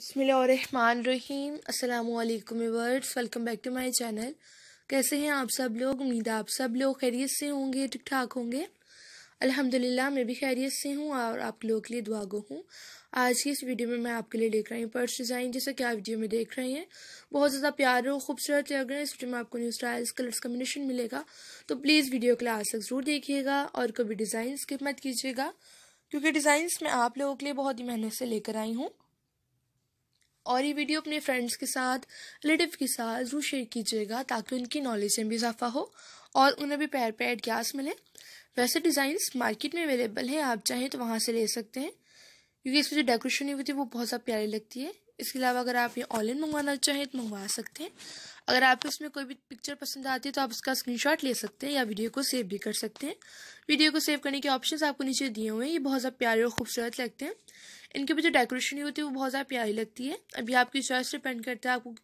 बसमीम अल्लाम वर्ड्स welcome back to my channel कैसे हैं आप सब लोग उम्मीद आप सब लोग खैरियत से होंगे ठीक ठाक होंगे अल्हम्दुलिल्लाह मैं भी खैरियत से हूँ और आप लोगों के लिए दुआ गो हूँ आज की इस वीडियो में मैं आपके लिए लेकर आई हूँ पर्स डिज़ाइन जैसा कि आप वीडियो में देख रहे हैं बहुत ज़्यादा प्यार और खूबसूरत लग रहे हैं इस वीडियो में आपको न्यू स्टाइल्स कलर्स कम्बिनेशन मिलेगा तो प्लीज़ वीडियो क्लास तक ज़रूर देखिएगा और कभी डिज़ाइन स्किप मत कीजिएगा क्योंकि डिज़ाइंस मैं आप लोगों के लिए बहुत ही मेहनत से लेकर आई हूँ और ये वीडियो अपने फ्रेंड्स के साथ रिलेटिव के साथ जरूर शेयर कीजिएगा ताकि उनकी नॉलेज में भी इजाफा हो और उन्हें भी पैर पे गैस मिले वैसे डिज़ाइंस मार्केट में अवेलेबल है आप चाहें तो वहाँ से ले सकते हैं क्योंकि इसमें जो डेकोरेशन हुई थी वो बहुत ज़्यादा प्यारी लगती है इसके अलावा अगर आप ये ऑनलाइन मंगवाना चाहें तो मंगवा सकते हैं अगर आप इसमें कोई भी पिक्चर पसंद आती है तो आप उसका स्क्रीनशॉट ले सकते हैं या वीडियो को सेव भी कर सकते हैं वीडियो को सेव करने के ऑप्शंस आपको नीचे दिए हुए हैं ये बहुत ज़्यादा प्यारे और खूबसूरत लगते हैं इनके भी जो डेकोरेशन होती है वो बहुत ज़्यादा प्यारी लगती है अभी आपकी चॉइस डिपेंड करता है आपको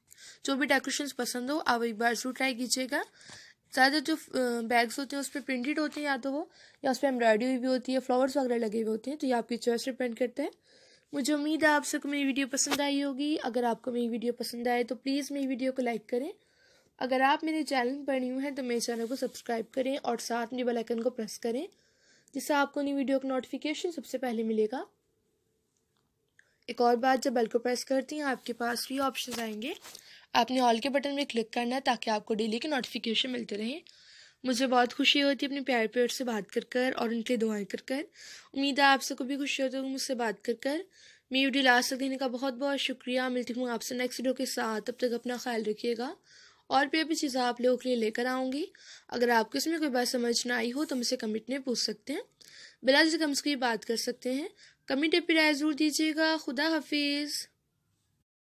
जो भी डेकोरेशन पसंद हो आप एक बार जरूर ट्राई कीजिएगा ज़्यादा जो बैग्स होते हैं उस पर प्रिंटेड होते हैं या तो वो या उस पर एम्ब्रॉयडरी भी होती है फ्लावर्स वगैरह लगे हुए होते हैं तो ये आपकी चॉइस डिपेंड करता है मुझे उम्मीद है आप सबको मेरी वीडियो पसंद आई होगी अगर आपको मेरी वीडियो पसंद आए तो प्लीज़ मेरी वीडियो को लाइक करें अगर आप मेरे चैनल पर न्यू हैं तो मेरे चैनल को सब्सक्राइब करें और साथ में बेल आइकन को प्रेस करें जिससे आपको नई वीडियो का नोटिफिकेशन सबसे पहले मिलेगा एक और बात जब बेल को प्रेस करती हैं आपके पास भी ऑप्शन आएंगे आपने ऑल के बटन में क्लिक करना है ताकि आपको डेली के नोटिफिकेशन मिलते रहें मुझे बहुत खुशी होती है अपने प्यार प्यार से बात कर कर और उनके लिए दुआएं कर कर उम्मीद है आप सबको भी खुशी होती होगी मुझसे बात कर कर मेरी वीडियो लास्ट तक देने का बहुत बहुत शुक्रिया मिलती हूँ आपसे नेक्स्ट वीडियो के साथ अब तक अपना ख्याल रखिएगा और भी अभी चीज़ें आप लोगों के लिए लेकर आऊँगी अगर आपको इसमें कोई बात समझ ना आई हो तो मुझसे कमेंट में पूछ सकते हैं बिला जी कम से बात कर सकते हैं कमेंट पर राय ज़रूर दीजिएगा खुदा हाफिज़